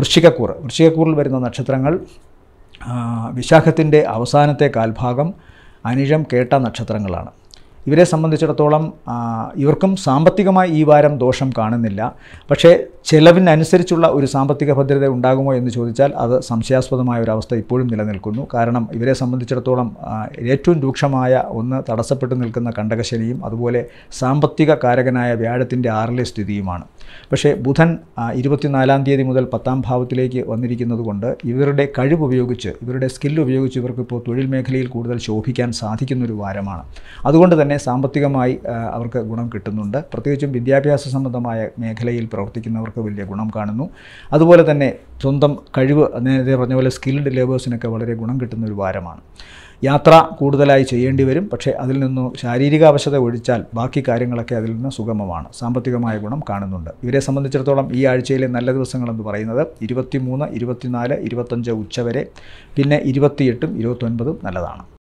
വൃശ്ചികക്കൂർ വൃശ്ചികക്കൂറിൽ വരുന്ന നക്ഷത്രങ്ങൾ വിശാഖത്തിൻ്റെ അവസാനത്തെ കാൽഭാഗം അനിഴം കേട്ട നക്ഷത്രങ്ങളാണ് ഇവരെ സംബന്ധിച്ചിടത്തോളം ഇവർക്കും സാമ്പത്തികമായി ഈ വാരം ദോഷം കാണുന്നില്ല പക്ഷേ ചെലവിനനുസരിച്ചുള്ള ഒരു സാമ്പത്തിക ഭദ്രത ഉണ്ടാകുമോ എന്ന് ചോദിച്ചാൽ അത് സംശയാസ്പദമായ ഒരു അവസ്ഥ ഇപ്പോഴും നിലനിൽക്കുന്നു കാരണം ഇവരെ സംബന്ധിച്ചിടത്തോളം ഏറ്റവും രൂക്ഷമായ ഒന്ന് തടസ്സപ്പെട്ടു നിൽക്കുന്ന കണ്ടകശനിയും അതുപോലെ സാമ്പത്തിക കാരകനായ വ്യാഴത്തിൻ്റെ ആറിലെ സ്ഥിതിയുമാണ് പക്ഷേ ബുധൻ ഇരുപത്തിനാലാം തീയതി മുതൽ പത്താം ഭാവത്തിലേക്ക് വന്നിരിക്കുന്നത് കൊണ്ട് ഇവരുടെ ഉപയോഗിച്ച് ഇവരുടെ സ്കില്ല് ഉപയോഗിച്ച് ഇവർക്കിപ്പോൾ തൊഴിൽ മേഖലയിൽ കൂടുതൽ ശോഭിക്കാൻ സാധിക്കുന്നൊരു വാരമാണ് അതുകൊണ്ട് തന്നെ സാമ്പത്തികമായി അവർക്ക് ഗുണം കിട്ടുന്നുണ്ട് പ്രത്യേകിച്ചും വിദ്യാഭ്യാസ സംബന്ധമായ മേഖലയിൽ പ്രവർത്തിക്കുന്നവർക്ക് വലിയ ഗുണം കാണുന്നു അതുപോലെ തന്നെ സ്വന്തം കഴിവ് നേരത്തെ പറഞ്ഞ പോലെ സ്കിൽഡ് ലേബേഴ്സിനൊക്കെ വളരെ ഗുണം കിട്ടുന്ന ഒരു വാരമാണ് യാത്ര കൂടുതലായി ചെയ്യേണ്ടി വരും പക്ഷേ അതിൽ നിന്നും ശാരീരിക ഒഴിച്ചാൽ ബാക്കി കാര്യങ്ങളൊക്കെ അതിൽ നിന്ന് സുഗമമാണ് സാമ്പത്തികമായ ഗുണം കാണുന്നുണ്ട് ഇവരെ സംബന്ധിച്ചിടത്തോളം ഈ ആഴ്ചയിലെ നല്ല ദിവസങ്ങളെന്ന് പറയുന്നത് ഇരുപത്തിമൂന്ന് ഇരുപത്തിനാല് ഇരുപത്തഞ്ച് ഉച്ചവരെ പിന്നെ ഇരുപത്തിയെട്ടും ഇരുപത്തൊൻപതും നല്ലതാണ്